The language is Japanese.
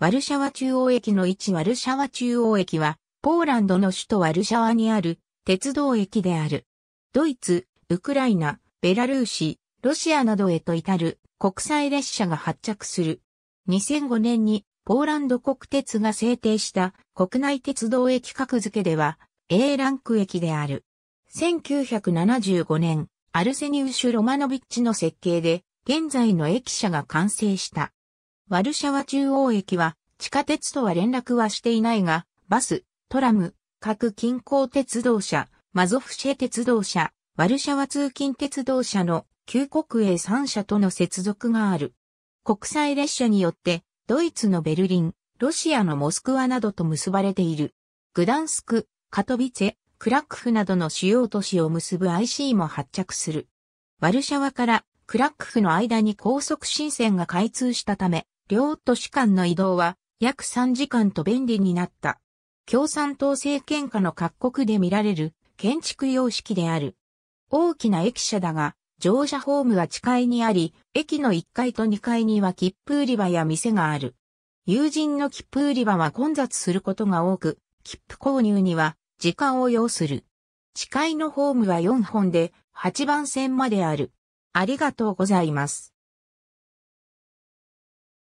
ワルシャワ中央駅の位置ワルシャワ中央駅は、ポーランドの首都ワルシャワにある鉄道駅である。ドイツ、ウクライナ、ベラルーシ、ロシアなどへと至る国際列車が発着する。2005年にポーランド国鉄が制定した国内鉄道駅格付けでは A ランク駅である。1975年、アルセニウシュ・ロマノビッチの設計で現在の駅舎が完成した。ワルシャワ中央駅は地下鉄とは連絡はしていないが、バス、トラム、各近郊鉄道車、マゾフシェ鉄道車、ワルシャワ通勤鉄道車の旧国営3社との接続がある。国際列車によって、ドイツのベルリン、ロシアのモスクワなどと結ばれている。グダンスク、カトビツェ、クラックフなどの主要都市を結ぶ IC も発着する。ワルシャワからクラックフの間に高速新線が開通したため、両都市間の移動は約3時間と便利になった。共産党政権下の各国で見られる建築様式である。大きな駅舎だが、乗車ホームは地階にあり、駅の1階と2階には切符売り場や店がある。友人の切符売り場は混雑することが多く、切符購入には時間を要する。地階のホームは4本で8番線まである。ありがとうございます。